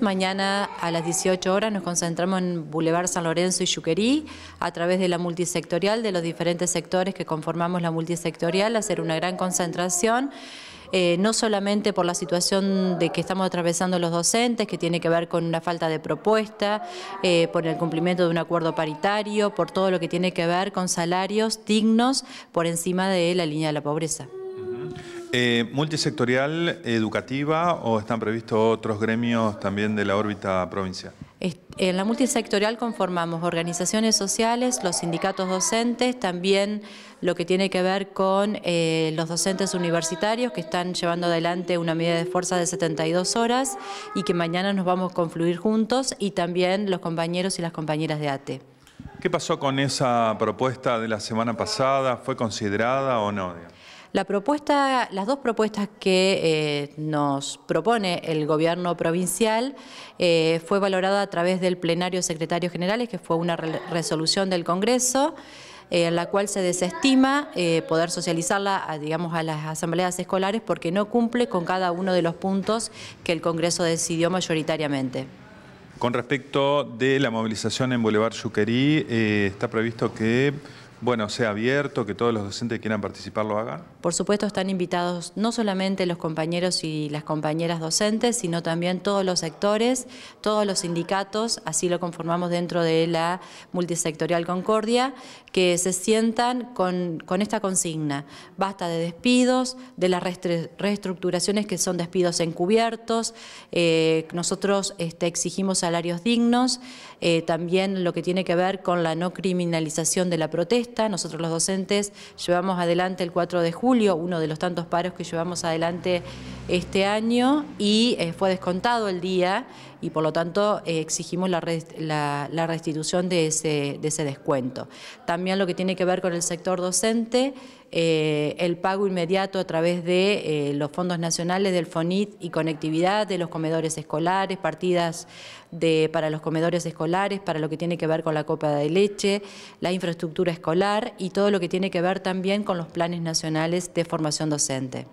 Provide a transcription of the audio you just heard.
Mañana a las 18 horas nos concentramos en Boulevard San Lorenzo y Yuquerí a través de la multisectorial de los diferentes sectores que conformamos la multisectorial, hacer una gran concentración. Eh, no solamente por la situación de que estamos atravesando los docentes, que tiene que ver con una falta de propuesta, eh, por el cumplimiento de un acuerdo paritario, por todo lo que tiene que ver con salarios dignos por encima de la línea de la pobreza. Eh, ¿Multisectorial, educativa o están previstos otros gremios también de la órbita provincial? En la multisectorial conformamos organizaciones sociales, los sindicatos docentes, también lo que tiene que ver con eh, los docentes universitarios que están llevando adelante una medida de fuerza de 72 horas y que mañana nos vamos a confluir juntos y también los compañeros y las compañeras de ATE. ¿Qué pasó con esa propuesta de la semana pasada? ¿Fue considerada o no? propuesta, las dos propuestas que eh, nos propone el gobierno provincial eh, fue valorada a través del plenario secretario general generales, que fue una resolución del Congreso, eh, en la cual se desestima poder socializarla a, digamos, a las asambleas escolares porque no cumple con cada uno de los puntos que el Congreso decidió mayoritariamente. Con respecto de la movilización en Boulevard Yuquerí, está previsto que bueno, sea abierto, que todos los docentes que quieran participar lo hagan? Por supuesto están invitados no solamente los compañeros y las compañeras docentes, sino también todos los sectores, todos los sindicatos, así lo conformamos dentro de la multisectorial Concordia, que se sientan con, con esta consigna. Basta de despidos, de las reestructuraciones que son despidos encubiertos, eh, nosotros este, exigimos salarios dignos, eh, también lo que tiene que ver con la no criminalización de la protesta, nosotros los docentes llevamos adelante el 4 de julio, uno de los tantos paros que llevamos adelante este año y eh, fue descontado el día y por lo tanto eh, exigimos la, restitución de ese, descuento. También lo que tiene que ver con el sector docente, eh, el pago inmediato a través de eh, los fondos nacionales del FONIT y conectividad de los comedores escolares, partidas para los comedores escolares, para lo que tiene que ver con la copa de leche, la infraestructura escolar y todo lo que tiene que ver también con los planes nacionales de formación docente.